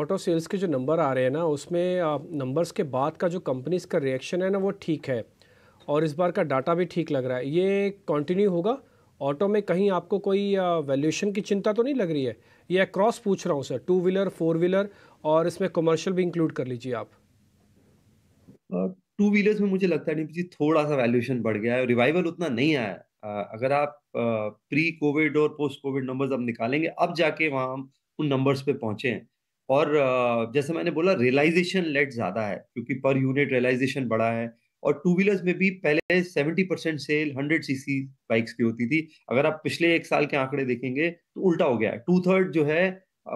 auto sales के जो number आ रहे हैं ना उसमें नंबर्स के बाद का जो कंपनीज़ का रिएक्शन है ना वो ठीक है और इस बार का डाटा भी ठीक लग रहा है ये कंटिन्यू होगा ऑटो में कहीं आपको कोई वैल्यूशन की चिंता तो नहीं लग रही है ये अक्रॉस पूछ रहा हूँ sir two wheeler four wheeler और इसमें कमर्शियल भी इंक्लूड कर लीजिए आप टू व्हीलर्स में मुझे लगता है नहीं थोड़ा सा वैल्यूशन बढ़ गया है रिवाइवल उतना नहीं आया अगर आप प्री कोविड और पोस्ट कोविड नंबर्स अब निकालेंगे अब जाके वहाँ उन नंबर्स पे पहुँचे हैं और जैसे मैंने बोला रियलाइजेशन लेट ज़्यादा है क्योंकि पर यूनिट रियलाइजेशन बड़ा है और टू व्हीलर्स में भी पहले seventy percent sale hundred CC bikes की होती थी अगर आप पिछले एक साल के आंकड़े देखेंगे तो उल्टा हो गया है टू थर्ड जो है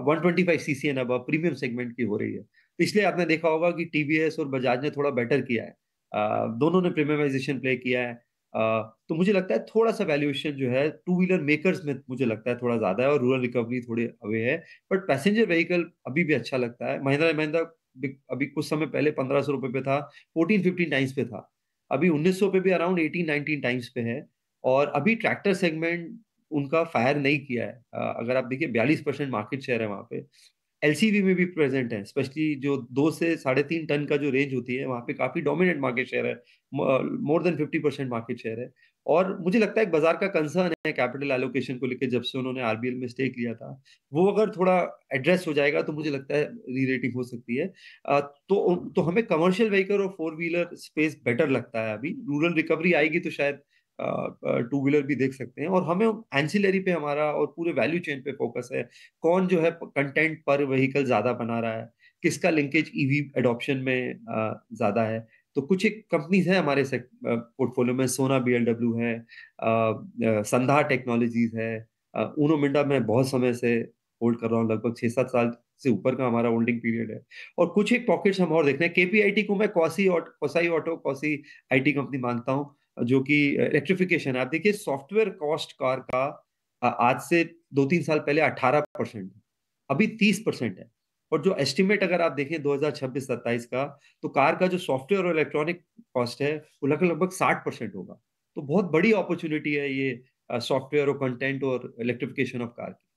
125 सीसी एन अब प्रीमियम सेगमेंट की हो रही है पिछले आपने देखा होगा कि टीवीएस और बजाज ने थोड़ा बेटर किया है दोनों ने प्रीमियमाइजेशन प्ले किया है तो मुझे लगता है थोड़ा सा वैल्यूएशन जो है टू व्हीलर मेकर्स में मुझे लगता है थोड़ा ज्यादा है और रूरल रिकवरी थोड़े अवे है बट पैसेंजर व्हीकल अभी भी अच्छा लगता है महिंद्रा महिंद्रा अभी कुछ समय पहले पंद्रह सौ रुपए पे था फोर्टीन फिफ्टीन टाइम्स पे था अभी उन्नीस सौ पे भी अराउंड एटीन नाइनटीन टाइम्स पे है और अभी ट्रैक्टर सेगमेंट उनका फायर नहीं किया है अगर आप देखिए बयालीस परसेंट मार्केट शेयर है वहाँ पे एल में भी प्रेजेंट है स्पेशली जो दो से साढ़े तीन टन का जो रेंज होती है वहाँ पे काफ़ी डोमिनेंट मार्केट शेयर है more than fifty percent market share है और मुझे लगता है बाजार का कंसर्न है कैपिटल एलोकेशन को लेकर जब से उन्होंने आरबीएल में स्टेक लिया था वो अगर थोड़ा एड्रेस हो जाएगा तो मुझे लगता है री रेटिंग हो सकती है तो तो हमें कमर्शियल व्हीकल और फोर व्हीलर स्पेस बेटर लगता है अभी रूरल रिकवरी आएगी तो शायद टू व्हीलर भी देख सकते हैं और हमें एंसिलरी पे हमारा और पूरे वैल्यू चेन पे फोकस है कौन जो है कंटेंट पर व्हीकल ज़्यादा बना रहा है किसका लिंकेज ईवी एडॉप्शन में ज़्यादा है तो कुछ एक कंपनीज हैं हमारे पोर्टफोलियो में सोना बी है संधा टेक्नोलॉजीज है ऊनो मिंडा मैं बहुत समय से होल्ड कर रहा हूँ लगभग छः सात साल से ऊपर का हमारा होल्डिंग पीरियड है और कुछ एक पॉकेट्स हम और देख रहे हैं केपीआईटी को मैं quasi auto quasi auto quasi IT company मानता हूँ जो कि इलेक्ट्रिफिकेशन आप देखिए सॉफ्टवेयर कॉस्ट कार का आज से दो तीन साल पहले 18 परसेंट अभी 30 परसेंट है और जो एस्टिमेट अगर आप देखें 2026 हजार का तो कार का जो सॉफ्टवेयर और इलेक्ट्रॉनिक कॉस्ट है वो लगभग लगभग साठ परसेंट होगा तो बहुत बड़ी अपॉर्चुनिटी है ये सॉफ्टवेयर और कंटेंट और इलेक्ट्रिफिकेशन ऑफ कार की